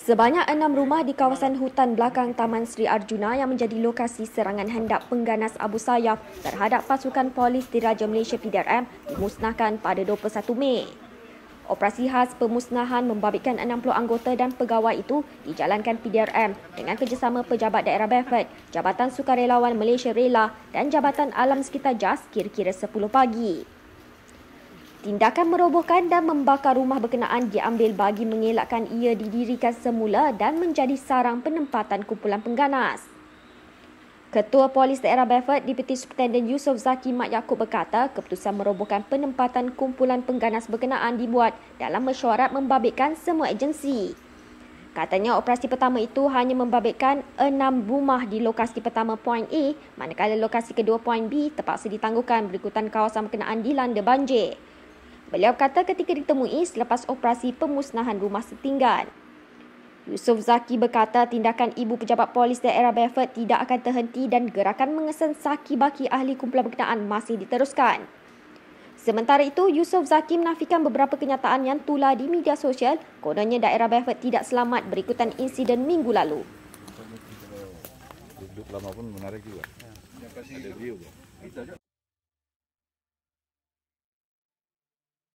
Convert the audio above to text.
Sebanyak enam rumah di kawasan hutan belakang Taman Sri Arjuna yang menjadi lokasi serangan hendak pengganas Abu Sayyaf terhadap pasukan polis di Raja Malaysia PDRM dimusnahkan pada 21 Mei. Operasi khas pemusnahan membabitkan 60 anggota dan pegawai itu dijalankan PDRM dengan kerjasama Pejabat Daerah Beaufort, Jabatan Sukarelawan Malaysia Rela dan Jabatan Alam Sekitar JAS kira-kira 10 pagi. Tindakan merobohkan dan membakar rumah berkenaan diambil bagi mengelakkan ia didirikan semula dan menjadi sarang penempatan kumpulan pengganas. Ketua Polis Daerah Beaufort, Deputy Superintendent Yusof Zaki Mat Yaakob berkata keputusan merobohkan penempatan kumpulan pengganas berkenaan dibuat dalam mesyuarat membabitkan semua agensi. Katanya operasi pertama itu hanya membabitkan enam rumah di lokasi pertama Point A manakala lokasi kedua Point B terpaksa ditangguhkan berikutan kawasan berkenaan dilanda banjir. Beliau kata ketika ditemui selepas operasi pemusnahan rumah setinggan. Yusuf Zaki berkata tindakan ibu pejabat polis daerah Beaufort tidak akan terhenti dan gerakan mengesan saki baki ahli kumpulan berkenaan masih diteruskan. Sementara itu, Yusuf Zaki menafikan beberapa kenyataan yang tular di media sosial kononnya daerah Beaufort tidak selamat berikutan insiden minggu lalu. Duduk lama pun menarik juga. Ya. Ada view.